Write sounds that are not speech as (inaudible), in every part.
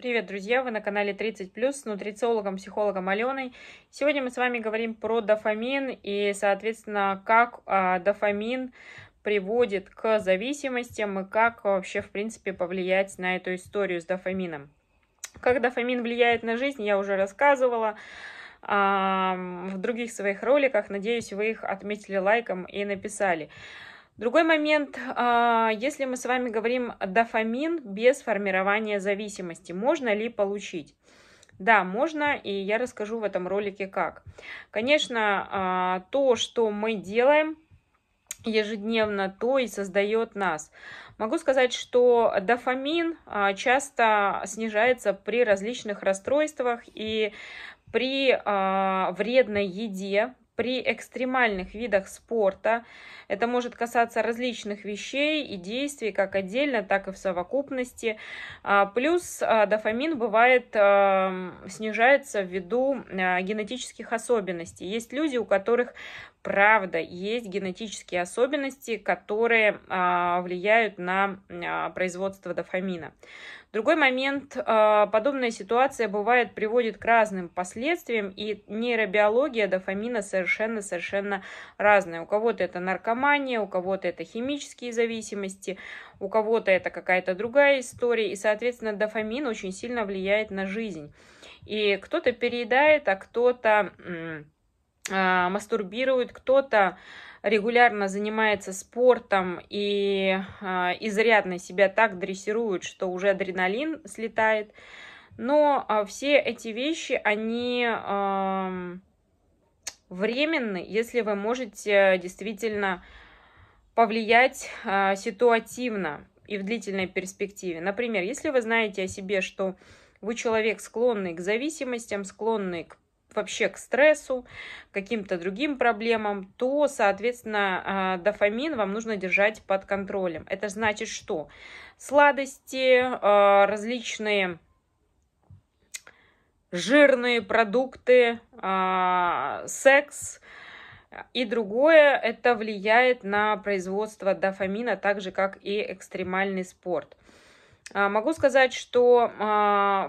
Привет, друзья! Вы на канале 30+, с нутрициологом, психологом Аленой. Сегодня мы с вами говорим про дофамин и, соответственно, как э, дофамин приводит к зависимостям и как вообще, в принципе, повлиять на эту историю с дофамином. Как дофамин влияет на жизнь, я уже рассказывала э, в других своих роликах. Надеюсь, вы их отметили лайком и написали. Другой момент, а, если мы с вами говорим дофамин без формирования зависимости, можно ли получить? Да, можно, и я расскажу в этом ролике как. Конечно, а, то, что мы делаем ежедневно, то и создает нас. Могу сказать, что дофамин а, часто снижается при различных расстройствах и при э, вредной еде, при экстремальных видах спорта. Это может касаться различных вещей и действий, как отдельно, так и в совокупности. А, плюс а, дофамин бывает эм, снижается ввиду э, генетических особенностей. Есть люди, у которых правда есть генетические особенности, которые а, влияют на производство дофамина. Другой момент, а, подобная ситуация бывает приводит к разным последствиям, и нейробиология дофамина совершенно-совершенно разная. У кого-то это наркомания, у кого-то это химические зависимости, у кого-то это какая-то другая история, и, соответственно, дофамин очень сильно влияет на жизнь. И кто-то переедает, а кто-то а, мастурбирует, кто-то регулярно занимается спортом и а, изрядно себя так дрессирует, что уже адреналин слетает. Но а, все эти вещи, они временны, если вы можете действительно повлиять а, ситуативно и в длительной перспективе. Например, если вы знаете о себе, что вы человек склонный к зависимостям, склонный к вообще к стрессу, к каким-то другим проблемам, то, соответственно, а, дофамин вам нужно держать под контролем. Это значит, что сладости, а, различные жирные продукты, а, секс, и другое, это влияет на производство дофамина, так же как и экстремальный спорт. Могу сказать, что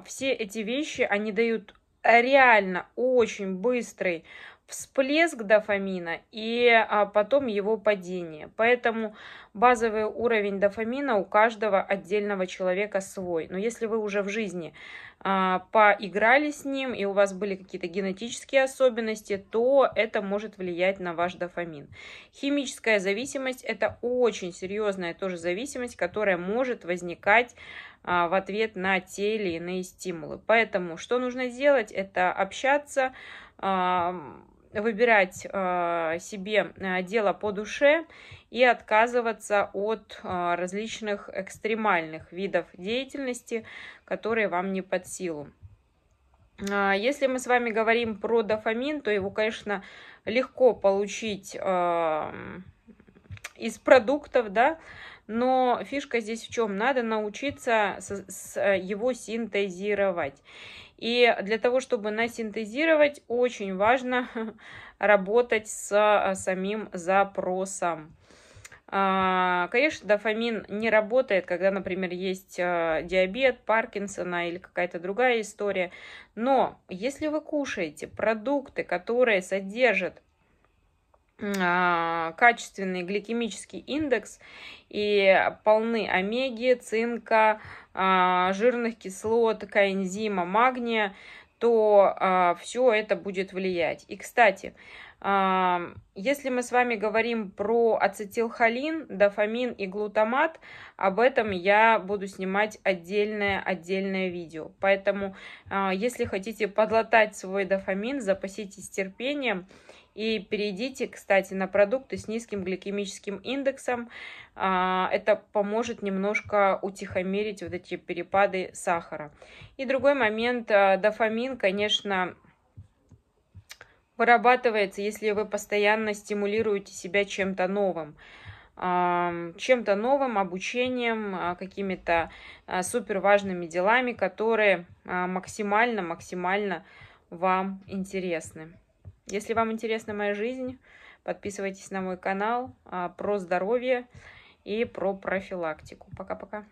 все эти вещи, они дают реально очень быстрый всплеск дофамина и а, потом его падение. Поэтому базовый уровень дофамина у каждого отдельного человека свой. Но если вы уже в жизни а, поиграли с ним и у вас были какие-то генетические особенности, то это может влиять на ваш дофамин. Химическая зависимость – это очень серьезная тоже зависимость, которая может возникать а, в ответ на те или иные стимулы. Поэтому что нужно делать? Это общаться, выбирать а, себе э, дело по душе и отказываться от а, различных экстремальных видов деятельности, которые вам не под силу. А, если мы с вами говорим про дофамин, то его, конечно, легко получить из продуктов, да, но фишка здесь в чем? Надо научиться его синтезировать. И для того, чтобы насинтезировать, очень важно (laughs) работать с а, самим запросом. А, конечно, дофамин не работает, когда, например, есть а, диабет, Паркинсона или какая-то другая история. Но если вы кушаете продукты, которые содержат а, качественный гликемический индекс и полны омеги, цинка, а, жирных кислот, коэнзима, магния, то а, все это будет влиять. И, кстати, если мы с вами говорим про ацетилхолин, дофамин и глутамат, об этом я буду снимать отдельное, отдельное видео. Поэтому, если хотите подлатать свой дофамин, запаситесь терпением – и перейдите, кстати, на продукты с низким гликемическим индексом. А, это поможет немножко утихомирить вот эти перепады сахара. И другой момент, а, дофамин, конечно, вырабатывается, если вы постоянно стимулируете себя чем-то новым а, чем-то новым, обучением, какими-то суперважными делами, которые максимально-максимально вам интересны. Если вам интересна моя жизнь, подписывайтесь на мой канал а, про здоровье и про профилактику. Пока-пока.